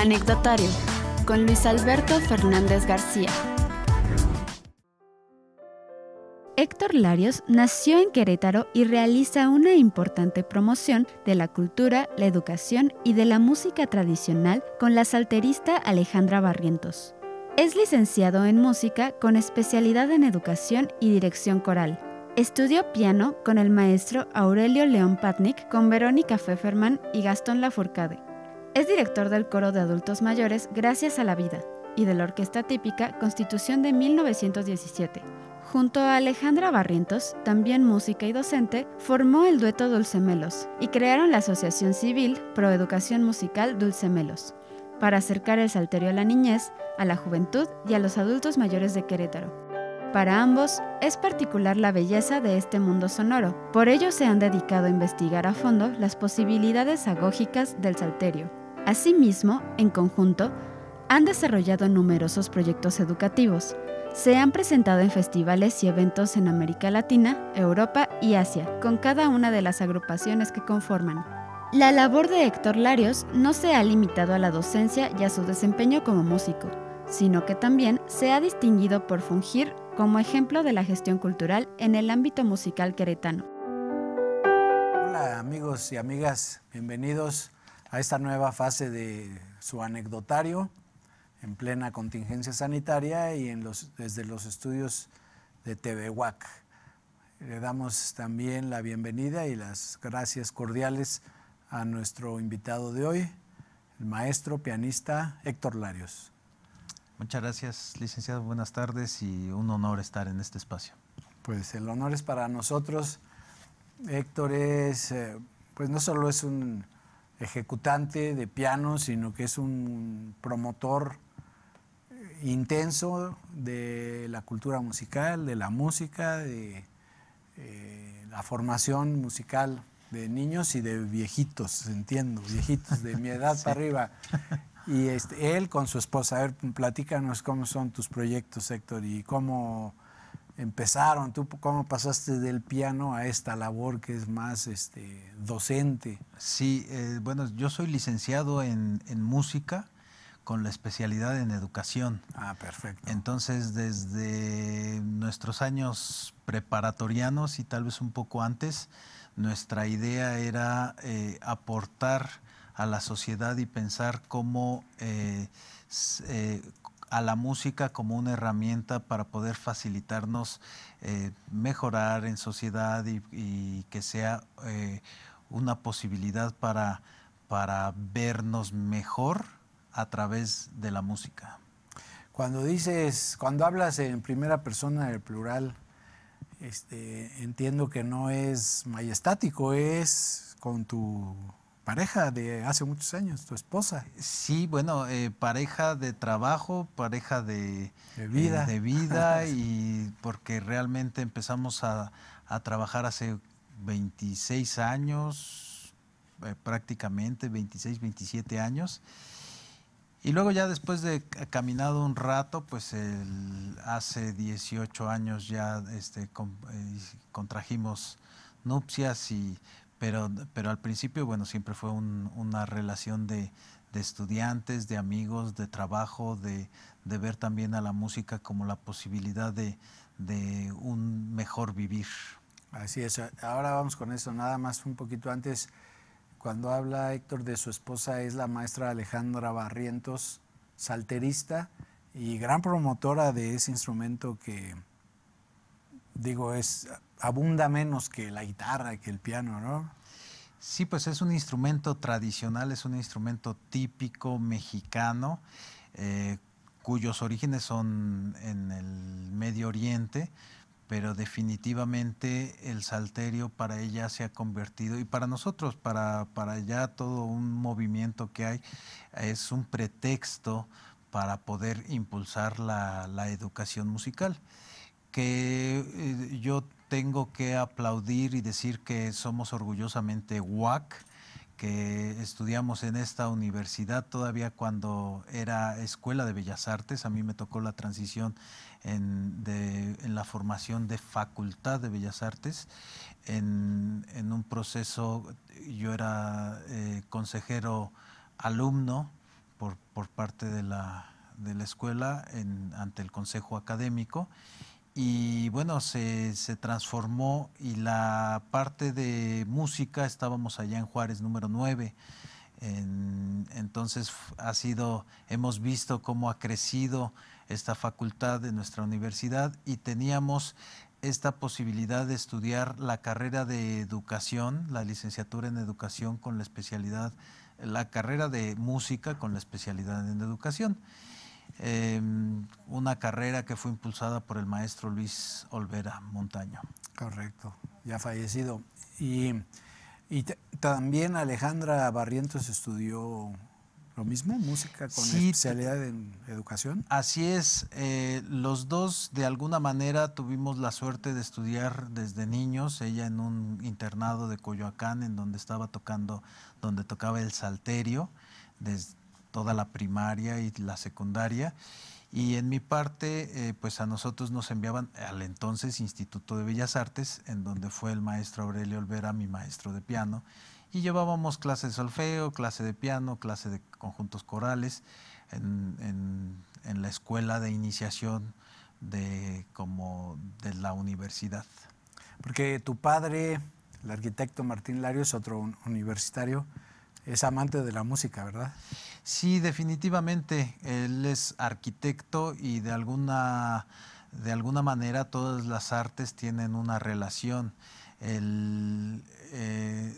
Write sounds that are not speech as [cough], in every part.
Anecdotario con Luis Alberto Fernández García. Héctor Larios nació en Querétaro y realiza una importante promoción de la cultura, la educación y de la música tradicional con la salterista Alejandra Barrientos. Es licenciado en música con especialidad en educación y dirección coral. Estudió piano con el maestro Aurelio León Patnik, con Verónica Pfefferman y Gastón Laforcade. Es director del coro de adultos mayores Gracias a la Vida y de la orquesta típica Constitución de 1917. Junto a Alejandra Barrientos, también música y docente, formó el dueto Dulcemelos y crearon la Asociación Civil Proeducación Musical Dulcemelos para acercar el salterio a la niñez, a la juventud y a los adultos mayores de Querétaro. Para ambos es particular la belleza de este mundo sonoro, por ello se han dedicado a investigar a fondo las posibilidades agógicas del salterio. Asimismo, en conjunto, han desarrollado numerosos proyectos educativos. Se han presentado en festivales y eventos en América Latina, Europa y Asia, con cada una de las agrupaciones que conforman. La labor de Héctor Larios no se ha limitado a la docencia y a su desempeño como músico, sino que también se ha distinguido por fungir como ejemplo de la gestión cultural en el ámbito musical queretano. Hola amigos y amigas, bienvenidos a esta nueva fase de su anecdotario en plena contingencia sanitaria y en los, desde los estudios de TVUAC. Le damos también la bienvenida y las gracias cordiales a nuestro invitado de hoy, el maestro pianista Héctor Larios. Muchas gracias, licenciado. Buenas tardes y un honor estar en este espacio. Pues el honor es para nosotros. Héctor es, eh, pues no solo es un ejecutante de piano, sino que es un promotor eh, intenso de la cultura musical, de la música, de eh, la formación musical de niños y de viejitos, entiendo, viejitos de mi edad [laughs] para arriba. Y este, él con su esposa, a ver, platícanos cómo son tus proyectos, Héctor, y cómo empezaron? ¿Tú cómo pasaste del piano a esta labor que es más este, docente? Sí, eh, bueno, yo soy licenciado en, música con la especialidad en educación. Ah, perfecto. Entonces, desde nuestros años preparatorianos y tal vez un poco antes, nuestra idea era eh, aportar a la sociedad y pensar cómo, eh, a la música como una herramienta para poder facilitarnos eh, mejorar en sociedad y, que sea eh, una posibilidad para, para vernos mejor a través de la música. Cuando dices, cuando hablas en primera persona del plural, este, entiendo que no es majestático, es con tu pareja de hace muchos años, tu esposa. Sí, bueno, eh, pareja de trabajo, pareja de, eh, vida, de vida [laughs] y porque realmente empezamos a, trabajar hace 26 años, eh, prácticamente 26, 27 años. Y luego ya después de caminado un rato, pues hace 18 años ya este, contrajimos nupcias y pero, pero al principio, bueno, siempre fue una relación de, estudiantes, de amigos, de trabajo, de, ver también a la música como la posibilidad de, de un mejor vivir. Así es, ahora vamos con eso, nada más un poquito antes, cuando habla Héctor de su esposa es la maestra Alejandra Barrientos, salterista y gran promotora de ese instrumento que, digo, es abunda menos que la guitarra, que el piano, ¿no? Sí, pues es un instrumento tradicional, es un instrumento típico mexicano, eh, cuyos orígenes son en el Medio Oriente, pero definitivamente el salterio para ella se ha convertido, y para nosotros, para, para todo un movimiento que hay, es un pretexto para poder impulsar la, educación musical. Que eh, yo tengo que aplaudir y decir que somos orgullosamente WAC, que estudiamos en esta universidad todavía cuando era Escuela de Bellas Artes. A mí me tocó la transición en, la formación de Facultad de Bellas Artes. En, un proceso, yo era eh, consejero alumno por, parte de la, escuela ante el Consejo Académico y bueno, se, se, transformó y la parte de música estábamos allá en Juárez número 9. entonces ha sido, hemos visto cómo ha crecido esta facultad de nuestra universidad y teníamos esta posibilidad de estudiar la carrera de educación, la licenciatura en educación con la especialidad, la carrera de música con la especialidad en educación. Em, una carrera que fue impulsada por el maestro Luis Olvera Montaño. Correcto, ya fallecido. Y, también Alejandra Barrientos estudió lo mismo, música con especialidad en educación. Así es, eh, los dos de alguna manera tuvimos la suerte de estudiar desde niños, ella en un internado de Coyoacán en donde estaba tocando, donde tocaba el salterio, desde toda la primaria y la secundaria. Y en mi parte, eh, pues a nosotros nos enviaban al entonces Instituto de Bellas Artes, en donde fue el maestro Aurelio Olvera, mi maestro de piano, y llevábamos clases de solfeo, clase de piano, clase de conjuntos corales, en, la escuela de iniciación de, como de la universidad. Porque tu padre, el arquitecto Martín Larios, otro universitario, es amante de la música, ¿verdad? Sí, definitivamente. Él es arquitecto y de alguna, de alguna manera todas las artes tienen una relación. Eh,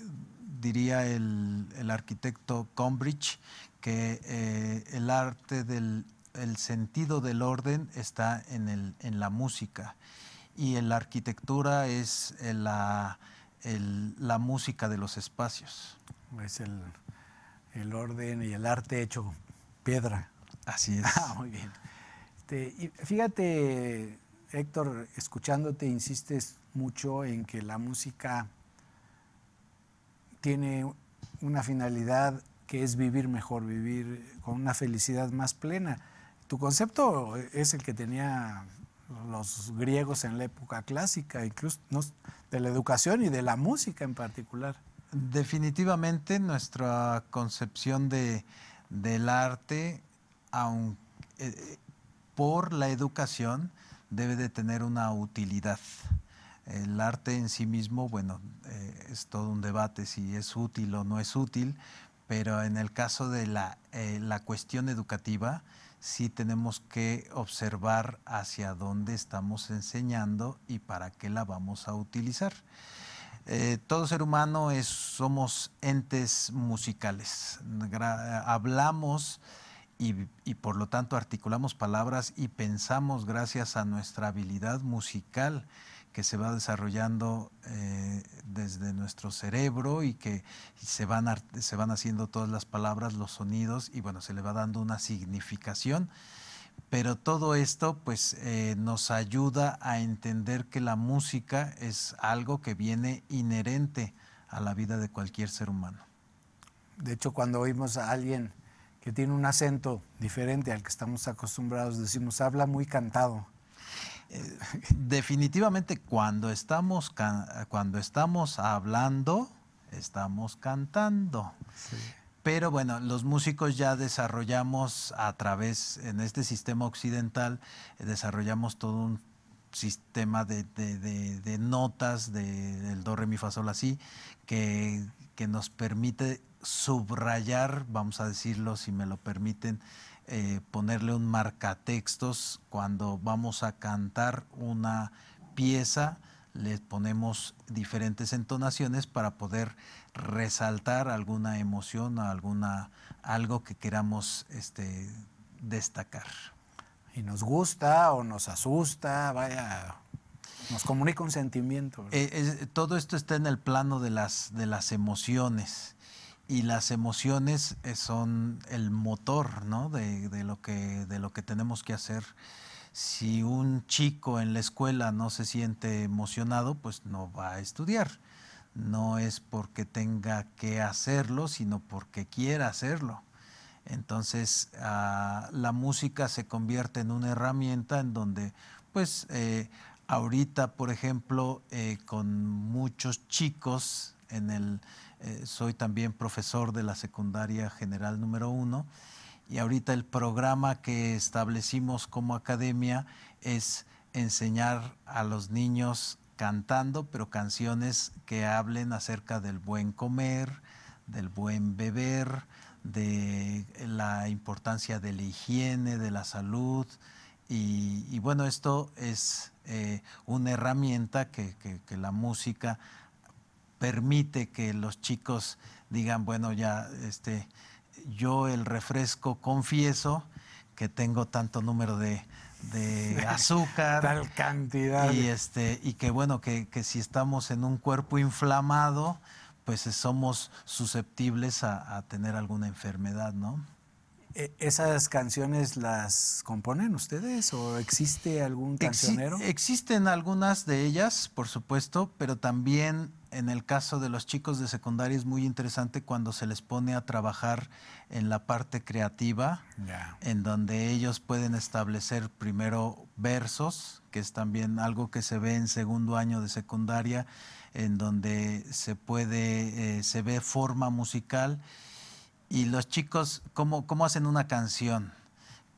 diría el, arquitecto Combridge que eh, el arte del el sentido del orden está en, la música y en la arquitectura es eh, la música de los espacios es el, orden y el arte hecho piedra. Así es. Ah, [laughs] muy bien. Este, fíjate, Héctor, escuchándote, insistes mucho en que la música tiene una finalidad que es vivir mejor, vivir con una felicidad más plena. Tu concepto es el que tenía los griegos en la época clásica, incluso de la educación y de la música en particular. Definitivamente nuestra concepción del arte, aun, eh, eh, por la educación, debe de tener una utilidad. El arte en sí mismo, bueno, eh, es todo un debate si es útil o no es útil, pero en el caso de la, la cuestión educativa, sí tenemos que observar hacia dónde estamos enseñando y para qué la vamos a utilizar. Eh, todo ser humano es, somos entes musicales. hablamos y, por lo tanto articulamos palabras y pensamos gracias a nuestra habilidad musical que se va desarrollando eh, desde nuestro cerebro y que se, van se van haciendo todas las palabras, los sonidos y bueno, se le va dando una significación pero todo esto pues eh, nos ayuda a entender que la música es algo que viene inherente a la vida de cualquier ser humano. De hecho, cuando oímos a alguien que tiene un acento diferente al que estamos acostumbrados, decimos, habla muy cantado. Eh, definitivamente cuando estamos, cuando estamos hablando, estamos cantando. Sí. Pero bueno, los músicos ya desarrollamos a través, en este sistema occidental, eh, desarrollamos todo un sistema de, de, de, notas del do, re, mi, fa, sol, así, que, nos permite subrayar, vamos a decirlo si me lo permiten, eh, ponerle un marcatextos cuando vamos a cantar una pieza le ponemos diferentes entonaciones para poder resaltar alguna emoción o alguna, algo que queramos este, destacar. Y nos gusta o nos asusta, vaya, nos comunica un sentimiento. Eh, todo esto está en el plano de las, emociones y las emociones eh, son el motor de, lo que, de lo que tenemos que hacer si un chico en la escuela no se siente emocionado, pues no va a estudiar. No es porque tenga que hacerlo, sino porque quiera hacerlo. Entonces ah, la música se convierte en una herramienta en donde, pues, eh, ahorita, por ejemplo, eh, con muchos chicos en el, eh, soy también profesor de la secundaria general número uno, y ahorita el programa que establecimos como academia es enseñar a los niños cantando, pero canciones que hablen acerca del buen comer, del buen beber, de la importancia de la higiene, de la salud. Y, bueno, esto es eh, una herramienta que la música permite que los chicos digan, bueno, ya este, yo el refresco confieso que tengo tanto número de, [laughs] azúcar. Tal cantidad. Y, este, y que bueno, que, si estamos en un cuerpo inflamado, pues eh, somos susceptibles a, tener alguna enfermedad, ¿no? E, ¿Esas canciones las componen ustedes o existe algún cancionero? existen algunas de ellas, por supuesto, pero también en el caso de los chicos de secundaria es muy interesante cuando se les pone a trabajar en la parte creativa, en donde ellos pueden establecer primero versos, que es también algo que se ve en segundo año de secundaria, en donde se puede, eh, se ve forma musical. Y los chicos, ¿cómo, cómo hacen una canción?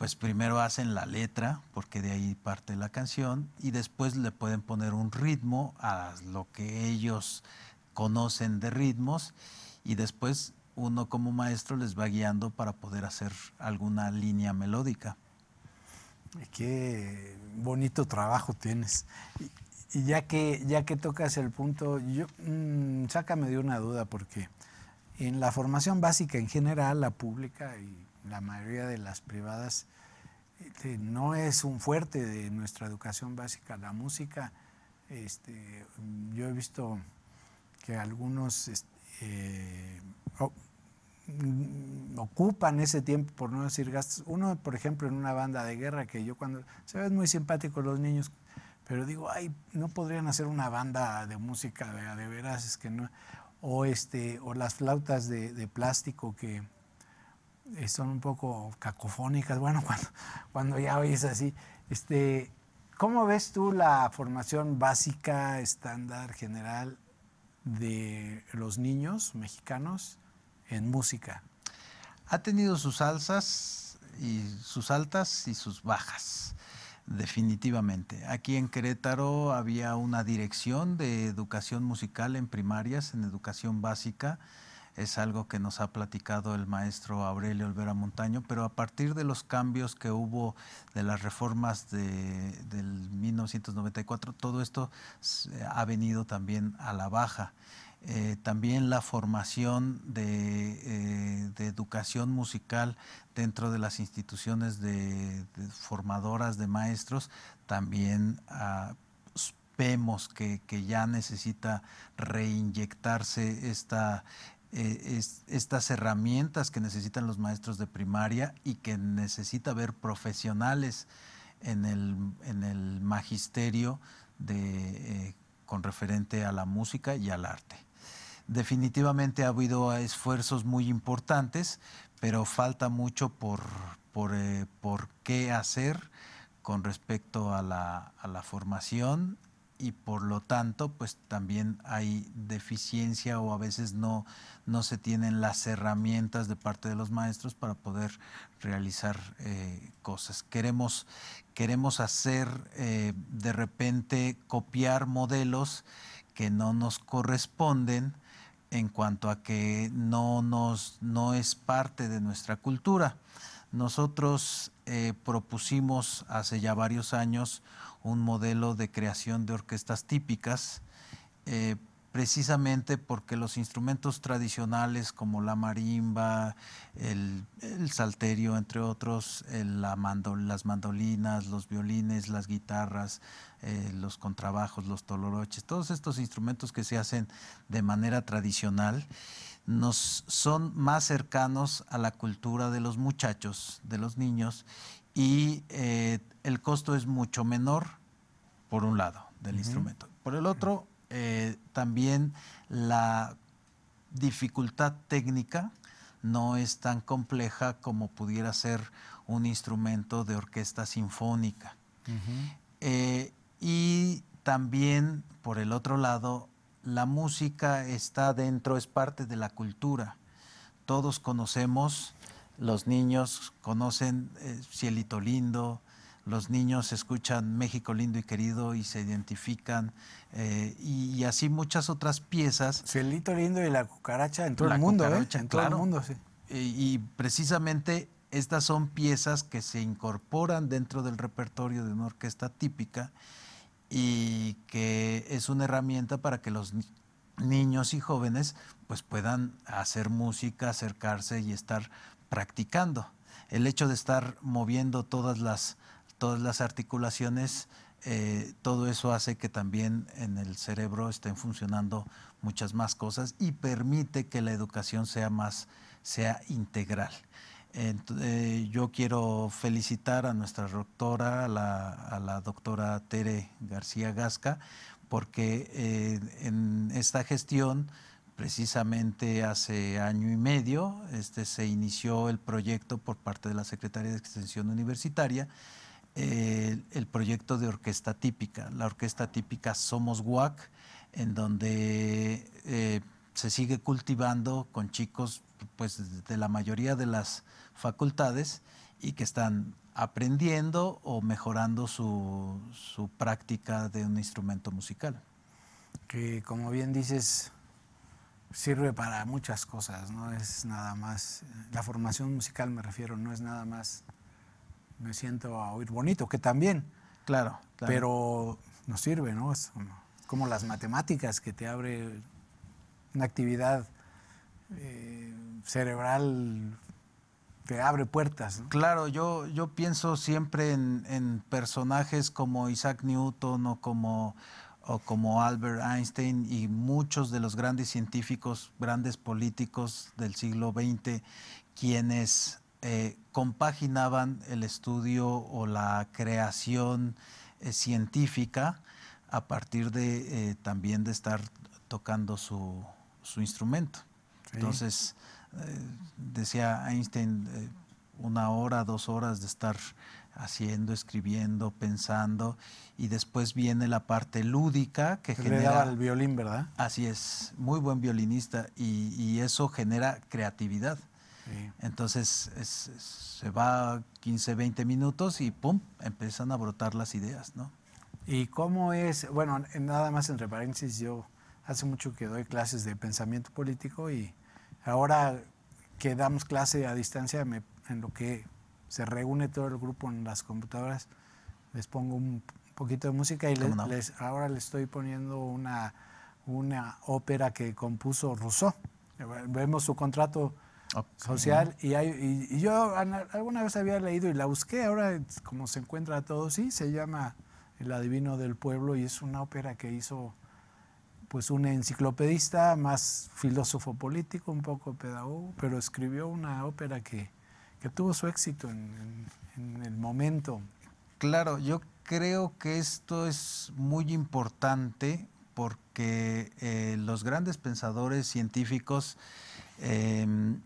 pues primero hacen la letra, porque de ahí parte la canción, y después le pueden poner un ritmo a lo que ellos conocen de ritmos, y después uno como maestro les va guiando para poder hacer alguna línea melódica. Qué bonito trabajo tienes. Y, ya que, ya que tocas el punto, yo, mm, sácame de una duda, porque en la formación básica en general, la pública y la mayoría de las privadas, este, no es un fuerte de nuestra educación básica la música. Este, yo he visto que algunos este, eh, mm, ocupan ese tiempo, por no decir gastos. Uno, por ejemplo, en una banda de guerra, que yo cuando se ven muy simpáticos los niños, pero digo, ay, no podrían hacer una banda de música de, veras, es que no. O, este, o las flautas de plástico que eh, son un poco cacofónicas, bueno, [laughs] cuando, ya oyes así. Este, ¿Cómo ves tú la formación básica, estándar, general de los niños mexicanos en música? Ha tenido sus alzas y sus altas y sus bajas, definitivamente. Aquí en Querétaro había una dirección de educación musical en primarias, en educación básica es algo que nos ha platicado el maestro Aurelio Olvera Montaño, pero a partir de los cambios que hubo de las reformas de, del 1994, todo esto eh, ha venido también a la baja. Eh, también la formación eh, de, educación musical dentro de las instituciones de, formadoras de maestros, también ah, vemos que, que, ya necesita reinyectarse esta, eh, estas herramientas que necesitan los maestros de primaria y que necesita ver profesionales en el, magisterio de, eh, con referente a la música y al arte. Definitivamente ha habido esfuerzos muy importantes, pero falta mucho por, eh, qué hacer con respecto a la, a la formación y por lo tanto pues también hay deficiencia o a veces no, se tienen las herramientas de parte de los maestros para poder realizar eh, cosas. Queremos, hacer eh, de repente copiar modelos que no nos corresponden en cuanto a que no es parte de nuestra cultura. Nosotros eh, propusimos hace ya varios años un modelo de creación de orquestas típicas, eh, precisamente porque los instrumentos tradicionales como la marimba, el, salterio, entre otros, las mandolinas, los violines, las guitarras, eh, los contrabajos, los toloroches, todos estos instrumentos que se hacen de manera tradicional, nos son más cercanos a la cultura de los muchachos, de los niños, y eh, el costo es mucho menor, por un lado, del instrumento. Por el otro, eh, también la dificultad técnica no es tan compleja como pudiera ser un instrumento de orquesta sinfónica. Eh, y también, por el otro lado, la música está dentro, es parte de la cultura. Todos conocemos, los niños conocen eh, Cielito Lindo, los niños escuchan México lindo y querido y se identifican eh, y, así muchas otras piezas. Cielito lindo y la cucaracha en todo el mundo, ¿eh? En todo el mundo, sí. y, precisamente estas son piezas que se incorporan dentro del repertorio de una orquesta típica y que es una herramienta para que los niños y jóvenes pues puedan hacer música, acercarse y estar practicando. El hecho de estar moviendo todas las, todas las articulaciones, eh, todo eso hace que también en el cerebro estén funcionando muchas más cosas y permite que la educación sea más, sea integral. entonces eh, yo quiero felicitar a nuestra doctora, a la, doctora Tere García Gasca, porque eh, en esta gestión, precisamente hace año y medio, este, se inició el proyecto por parte de la Secretaría de Extensión Universitaria, eh, el proyecto de orquesta típica. La orquesta típica Somos WAC, en donde eh, se sigue cultivando con chicos pues, de la mayoría de las facultades y que están aprendiendo o mejorando su, práctica de un instrumento musical. Que como bien dices, sirve para muchas cosas, no es nada más, la formación musical me refiero, no es nada más, me siento a oír bonito, que también, claro, pero nos sirve, ¿no? Es como, las matemáticas que te abre una actividad eh, cerebral te abre puertas. Claro, yo, yo pienso siempre en, personajes como Isaac Newton o como, o como Albert Einstein y muchos de los grandes científicos, grandes políticos del siglo XX, quienes eh, compaginaban el estudio o la creación eh, científica a partir de eh, también de estar tocando su, instrumento. Entonces, decía Einstein, eh, una hora, dos horas de estar haciendo, escribiendo, pensando, y después viene la parte lúdica que genera... el violín, ¿verdad? Así es, muy buen violinista, y, eso genera creatividad. Entonces se va 15, 20 minutos y ¡pum! empiezan a brotar las ideas, ¿no? ¿Y cómo es? Bueno, nada más entre paréntesis, yo hace mucho que doy clases de pensamiento político y ahora que damos clase a distancia, en lo que se reúne todo el grupo en las computadoras, les pongo un poquito de música y les, ahora les estoy poniendo una, una ópera que compuso Rousseau. Vemos su contrato social y, hay, y, yo alguna vez había leído y la busqué, ahora como se encuentra todo, sí, se llama El adivino del pueblo y es una ópera que hizo pues un enciclopedista, más filósofo político, un poco pedagogo, pero escribió una ópera que, tuvo su éxito en, el momento. Claro, yo creo que esto es muy importante porque eh, los grandes pensadores científicos em,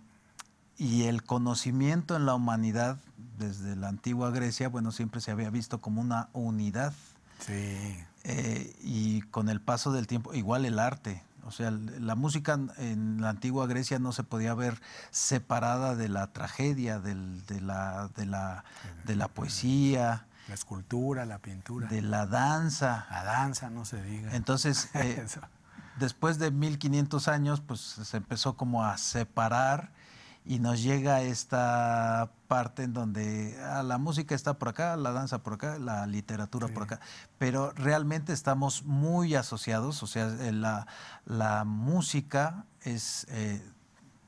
y el conocimiento en la humanidad desde la antigua Grecia, bueno, siempre se había visto como una unidad. Sí. Eh, y con el paso del tiempo, igual el arte. O sea, la música en la antigua Grecia no se podía ver separada de la tragedia, de, la, de, la, poesía. La escultura, la pintura. De la danza. La danza, no se diga. Entonces, [laughs] eh, después de 1500 años, pues se empezó como a separar y nos llega esta parte en donde ah, la música está por acá, la danza por acá, la literatura por acá, pero realmente estamos muy asociados, o sea, eh, la, música es... Eh,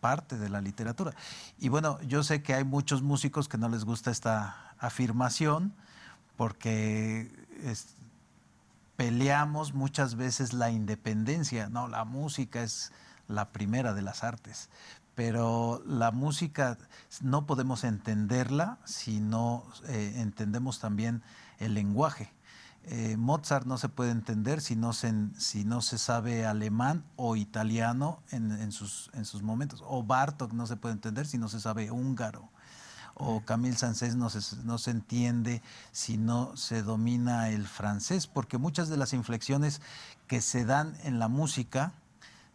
parte de la literatura. Y bueno, yo sé que hay muchos músicos que no les gusta esta afirmación porque peleamos muchas veces la independencia, no, la música es la primera de las artes, pero la música no podemos entenderla si no eh, entendemos también el lenguaje. Eh, Mozart no se puede entender si no se, si no se sabe alemán o italiano en, sus, momentos, o Bartok no se puede entender si no se sabe húngaro, o Camille Sansés no no se entiende si no se domina el francés, porque muchas de las inflexiones que se dan en la música,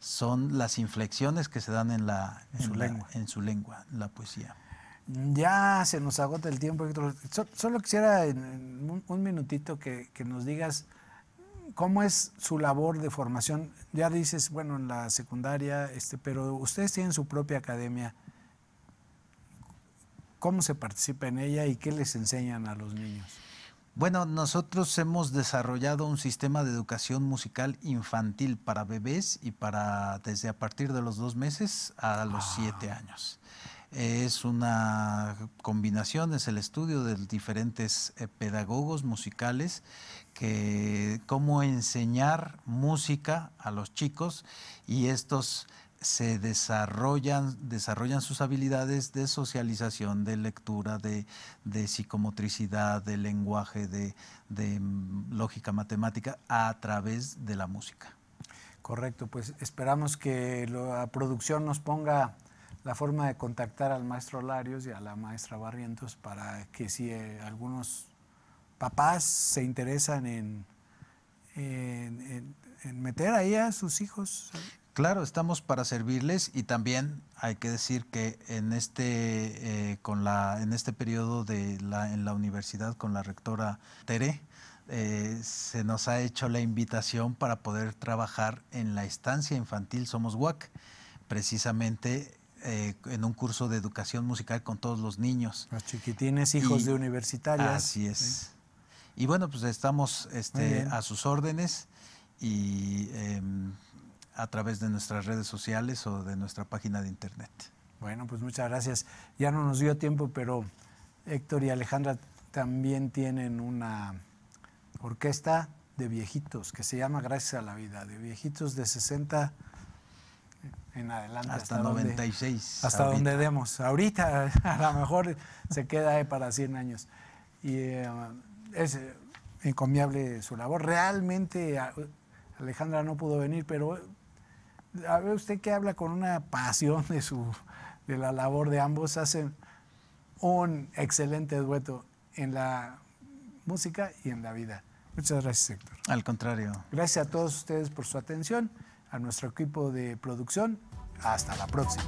son las inflexiones que se dan en, la, en su, lengua. la poesía. Ya se nos agota el tiempo, solo quisiera en, un, minutito que, que, nos digas cómo es su labor de formación. Ya dices, bueno, en la secundaria, este, pero ustedes tienen su propia academia. ¿Cómo se participa en ella y qué les enseñan a los niños? Bueno, nosotros hemos desarrollado un sistema de educación musical infantil para bebés y para desde a partir de los dos meses a los ah. siete años. Es una combinación, es el estudio de diferentes eh, pedagogos musicales que cómo enseñar música a los chicos y estos se desarrollan, desarrollan sus habilidades de socialización, de lectura, de, psicomotricidad, de lenguaje, de, mm, lógica matemática a través de la música. Correcto, pues esperamos que la producción nos ponga la forma de contactar al maestro Larios y a la maestra Barrientos para que si eh, algunos papás se interesan en, en, meter ahí a sus hijos. Claro, estamos para servirles y también hay que decir que en este, eh, con la, en este periodo de la, en la universidad con la rectora Tere, eh, se nos ha hecho la invitación para poder trabajar en la estancia infantil Somos WAC, precisamente eh, en un curso de educación musical con todos los niños. Los chiquitines, hijos de universitarios. Así es. Y bueno, pues estamos este, a sus órdenes y em, a través de nuestras redes sociales o de nuestra página de internet. Bueno, pues muchas gracias. Ya no nos dio tiempo, pero Héctor y Alejandra también tienen una orquesta de viejitos que se llama Gracias a la Vida, de viejitos de 60 en adelante. Hasta, 96. hasta donde demos. Ahorita [laughs] a lo mejor se queda eh, para 100 años. Y eh, es encomiable su labor. Realmente Alejandra no pudo venir, pero a ver usted que habla con una pasión de, su, de la labor de ambos, hacen un excelente dueto en la música y en la vida. Muchas gracias, Héctor. Al contrario. Gracias a todos ustedes por su atención, a nuestro equipo de producción. Hasta la próxima.